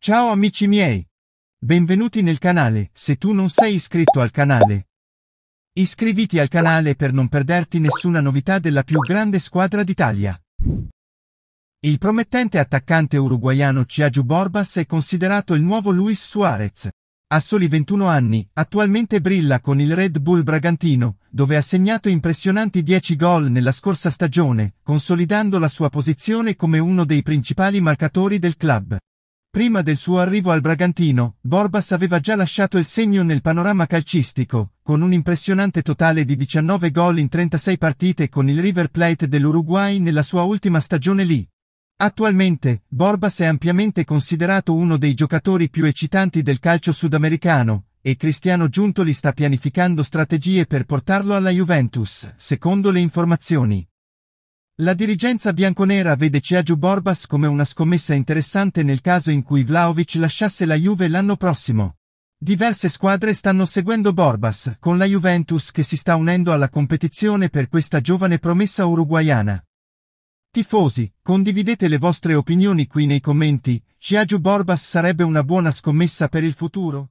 Ciao amici miei! Benvenuti nel canale, se tu non sei iscritto al canale. Iscriviti al canale per non perderti nessuna novità della più grande squadra d'Italia. Il promettente attaccante uruguaiano Ciaju Borbas è considerato il nuovo Luis Suarez. A soli 21 anni, attualmente brilla con il Red Bull Bragantino, dove ha segnato impressionanti 10 gol nella scorsa stagione, consolidando la sua posizione come uno dei principali marcatori del club. Prima del suo arrivo al Bragantino, Borbas aveva già lasciato il segno nel panorama calcistico, con un impressionante totale di 19 gol in 36 partite con il River Plate dell'Uruguay nella sua ultima stagione lì. Attualmente, Borbas è ampiamente considerato uno dei giocatori più eccitanti del calcio sudamericano, e Cristiano Giuntoli sta pianificando strategie per portarlo alla Juventus, secondo le informazioni. La dirigenza bianconera vede Ciaju Borbas come una scommessa interessante nel caso in cui Vlaovic lasciasse la Juve l'anno prossimo. Diverse squadre stanno seguendo Borbas, con la Juventus che si sta unendo alla competizione per questa giovane promessa uruguaiana. Tifosi, condividete le vostre opinioni qui nei commenti, Ciaju Borbas sarebbe una buona scommessa per il futuro?